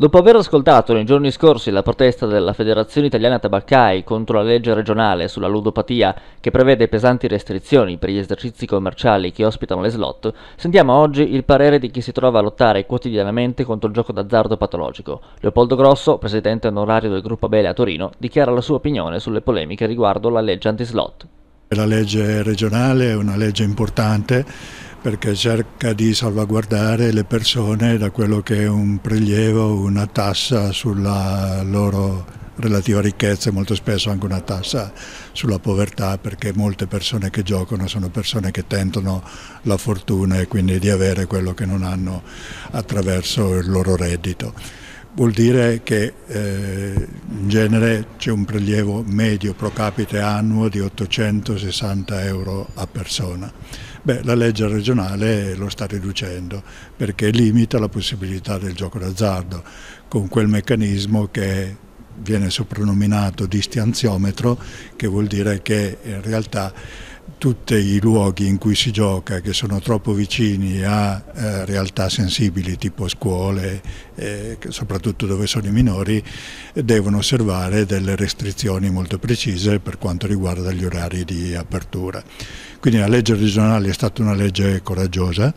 Dopo aver ascoltato nei giorni scorsi la protesta della Federazione Italiana Tabaccai contro la legge regionale sulla ludopatia che prevede pesanti restrizioni per gli esercizi commerciali che ospitano le slot, sentiamo oggi il parere di chi si trova a lottare quotidianamente contro il gioco d'azzardo patologico. Leopoldo Grosso, presidente onorario del gruppo Bele a Torino, dichiara la sua opinione sulle polemiche riguardo la legge anti-slot. La legge regionale è una legge importante perché cerca di salvaguardare le persone da quello che è un prelievo, una tassa sulla loro relativa ricchezza e molto spesso anche una tassa sulla povertà perché molte persone che giocano sono persone che tentano la fortuna e quindi di avere quello che non hanno attraverso il loro reddito vuol dire che eh, in genere c'è un prelievo medio pro capite annuo di 860 euro a persona. Beh, la legge regionale lo sta riducendo perché limita la possibilità del gioco d'azzardo con quel meccanismo che viene soprannominato distanziometro, che vuol dire che in realtà tutti i luoghi in cui si gioca che sono troppo vicini a eh, realtà sensibili tipo scuole, eh, soprattutto dove sono i minori, devono osservare delle restrizioni molto precise per quanto riguarda gli orari di apertura. Quindi la legge regionale è stata una legge coraggiosa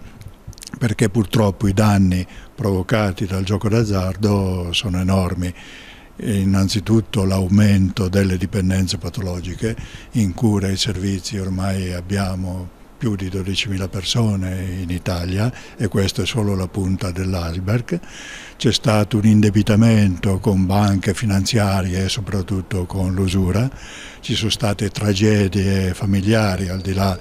perché purtroppo i danni provocati dal gioco d'azzardo sono enormi innanzitutto l'aumento delle dipendenze patologiche, in cura e servizi ormai abbiamo più di 12.000 persone in Italia e questa è solo la punta dell'iceberg. C'è stato un indebitamento con banche finanziarie e soprattutto con l'usura, ci sono state tragedie familiari al di là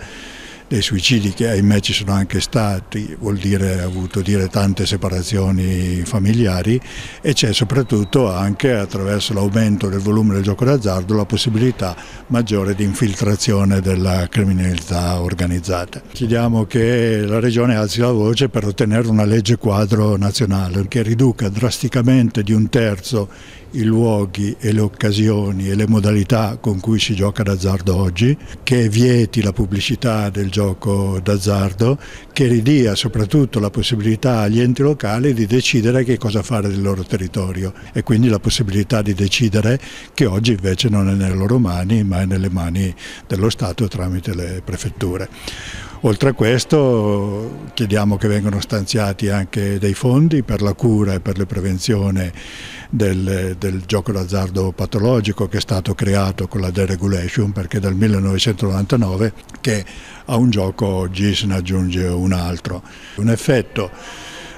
dei suicidi che ahimè ci sono anche stati, vuol dire avuto dire tante separazioni familiari e c'è soprattutto anche attraverso l'aumento del volume del gioco d'azzardo la possibilità maggiore di infiltrazione della criminalità organizzata. Chiediamo che la Regione alzi la voce per ottenere una legge quadro nazionale che riduca drasticamente di un terzo i luoghi e le occasioni e le modalità con cui si gioca d'azzardo oggi, che vieti la pubblicità del gioco gioco d'azzardo che ridia soprattutto la possibilità agli enti locali di decidere che cosa fare del loro territorio e quindi la possibilità di decidere che oggi invece non è nelle loro mani ma è nelle mani dello Stato tramite le prefetture. Oltre a questo chiediamo che vengano stanziati anche dei fondi per la cura e per la prevenzione del, del gioco d'azzardo patologico che è stato creato con la deregulation perché dal 1999 che a un gioco oggi se ne aggiunge un altro. Un effetto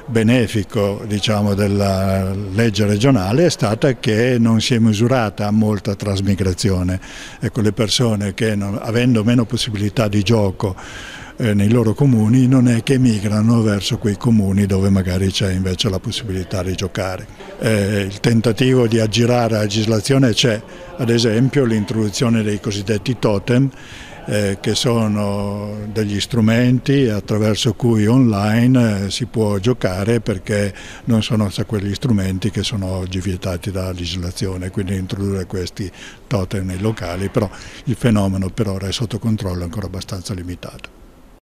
benefico diciamo, della legge regionale è stata che non si è misurata molta trasmigrazione. Ecco, le persone che non, avendo meno possibilità di gioco eh, nei loro comuni non è che migrano verso quei comuni dove magari c'è invece la possibilità di giocare. Eh, il tentativo di aggirare la legislazione c'è, ad esempio l'introduzione dei cosiddetti totem eh, che sono degli strumenti attraverso cui online eh, si può giocare perché non sono quegli strumenti che sono oggi vietati dalla legislazione, quindi introdurre questi totem nei locali, però il fenomeno per ora è sotto controllo ancora abbastanza limitato.